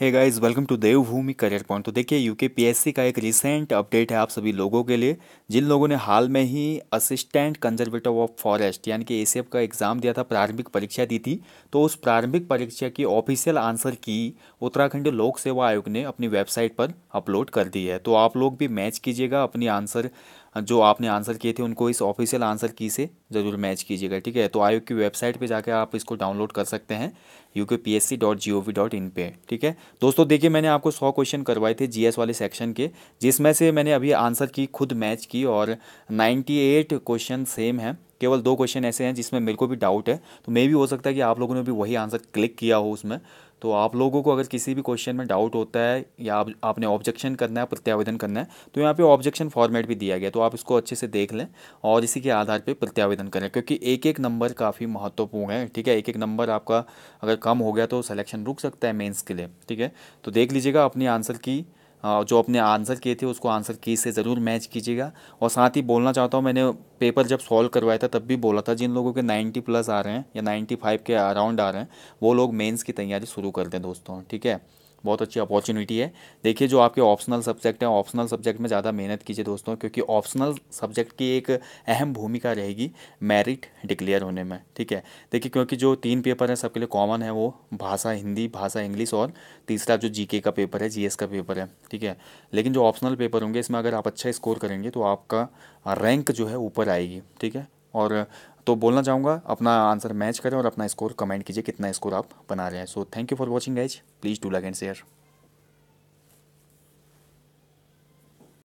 hey guys welcome to Devbhoomi career point तो देखिए UK PSC का एक रिसेंट अपडेट है आप सभी लोगों के लिए जिन लोगों ने हाल में ही असिस्टेंट कंजर्वेटर ऑफ फॉरेस्ट यानी कि एसीएफ का एग्ज़ाम दिया था प्रारंभिक परीक्षा दी थी तो उस प्रारंभिक परीक्षा की ऑफिशियल आंसर की उत्तराखंड लोक सेवा आयोग ने अपनी वेबसाइट पर अपलोड कर दी है तो आप लोग भी मैच कीजिएगा अपनी आंसर जो आपने आंसर किए थे उनको इस ऑफिशियल आंसर की से ज़रूर मैच कीजिएगा ठीक है तो आयोग की वेबसाइट पे जाकर आप इसको डाउनलोड कर सकते हैं U K P S C dot G O V dot in पे ठीक है दोस्तों देखिए मैंने आपको सौ क्वेश्चन करवाए थे जी एस वाले सेक्शन के जिसमें से मैंने अभी आंसर की खुद मैच की और नाइन्टी एट क्वेश्चन सेम है केवल दो क्वेश्चन ऐसे हैं जिसमें मेरे को भी डाउट है तो मे भी हो सकता है कि आप लोगों ने भी वही आंसर क्लिक किया हो उसमें तो आप लोगों को अगर किसी भी क्वेश्चन में डाउट होता है या आप, आपने ऑब्जेक्शन करना है प्रत्यावेदन करना है तो यहाँ पे ऑब्जेक्शन फॉर्मेट भी दिया गया तो आप इसको अच्छे से देख लें और इसी के आधार पे प्रत्यावेदन करें क्योंकि एक एक नंबर काफ़ी महत्वपूर्ण है ठीक है एक एक नंबर आपका अगर कम हो गया तो सलेक्शन रुक सकता है मेन्स के लिए ठीक है तो देख लीजिएगा अपनी आंसर की जो अपने आंसर किए थे उसको आंसर की से ज़रूर मैच कीजिएगा और साथ ही बोलना चाहता हूँ मैंने पेपर जब सॉल्व करवाया था तब भी बोला था जिन लोगों के 90 प्लस आ रहे हैं या 95 के अराउंड आ रहे हैं वो लोग मेंस की तैयारी शुरू कर दें दोस्तों ठीक है बहुत अच्छी अपॉर्चुनिटी है देखिए जो आपके ऑप्शनल सब्जेक्ट हैं ऑप्शनल सब्जेक्ट में ज़्यादा मेहनत कीजिए दोस्तों क्योंकि ऑप्शनल सब्जेक्ट की एक अहम भूमिका रहेगी मेरिट डिक्लेयर होने में ठीक है देखिए क्योंकि जो तीन पेपर हैं सबके लिए कॉमन है वो भाषा हिंदी भाषा इंग्लिश और तीसरा जो जी का पेपर है जी का पेपर है ठीक है लेकिन जो ऑप्शनल पेपर होंगे इसमें अगर आप अच्छा स्कोर करेंगे तो आपका रैंक जो है ऊपर आएगी ठीक है और तो बोलना चाहूँगा अपना आंसर मैच करें और अपना स्कोर कमेंट कीजिए कितना स्कोर आप बना रहे हैं so thank you for watching guys please do like and share